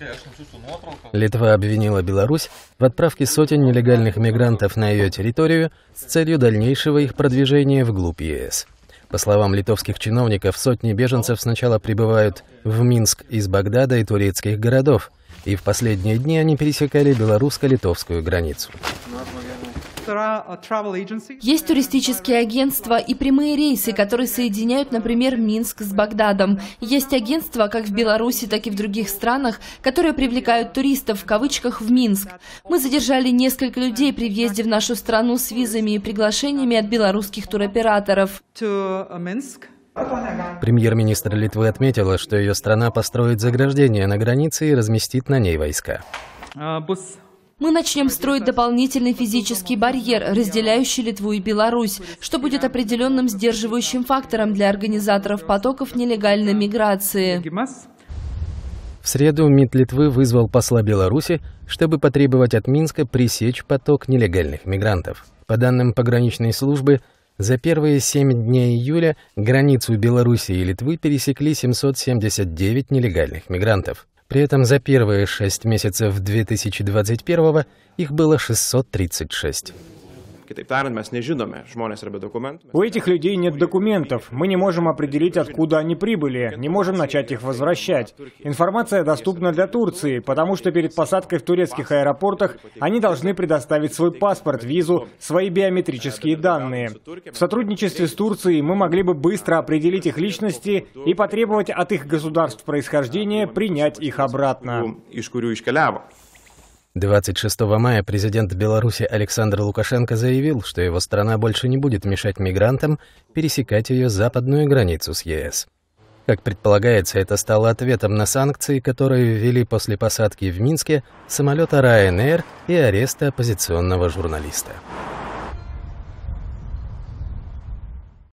Ну, Литва обвинила Беларусь в отправке сотен нелегальных мигрантов на ее территорию с целью дальнейшего их продвижения вглубь ЕС. По словам литовских чиновников, сотни беженцев сначала прибывают в Минск из Багдада и турецких городов, и в последние дни они пересекали белорусско-литовскую границу. Э, Есть туристические агентства и прямые рейсы, которые соединяют, например, Минск с Багдадом. Есть агентства как в Беларуси, так и в других странах, которые привлекают туристов в кавычках в Минск. Мы задержали несколько людей при въезде в нашу страну с визами и приглашениями от белорусских туроператоров. Э, Премьер-министр Литвы отметила, что ее страна построит заграждение на границе и разместит на ней войска. Э, мы начнем строить дополнительный физический барьер, разделяющий Литву и Беларусь, что будет определенным сдерживающим фактором для организаторов потоков нелегальной миграции. В среду МИД Литвы вызвал посла Беларуси, чтобы потребовать от Минска пресечь поток нелегальных мигрантов. По данным пограничной службы, за первые семь дней июля границу Беларуси и Литвы пересекли 779 нелегальных мигрантов. При этом за первые шесть месяцев 2021 их было 636. У этих людей нет документов. Мы не можем определить, откуда они прибыли. Не можем начать их возвращать. Информация доступна для Турции, потому что перед посадкой в турецких аэропортах они должны предоставить свой паспорт, визу, свои биометрические данные. В сотрудничестве с Турцией мы могли бы быстро определить их личности и потребовать от их государств происхождения принять их обратно. 26 мая президент Беларуси Александр Лукашенко заявил, что его страна больше не будет мешать мигрантам пересекать ее западную границу с ЕС. Как предполагается, это стало ответом на санкции, которые ввели после посадки в Минске самолета Ryanair и ареста оппозиционного журналиста.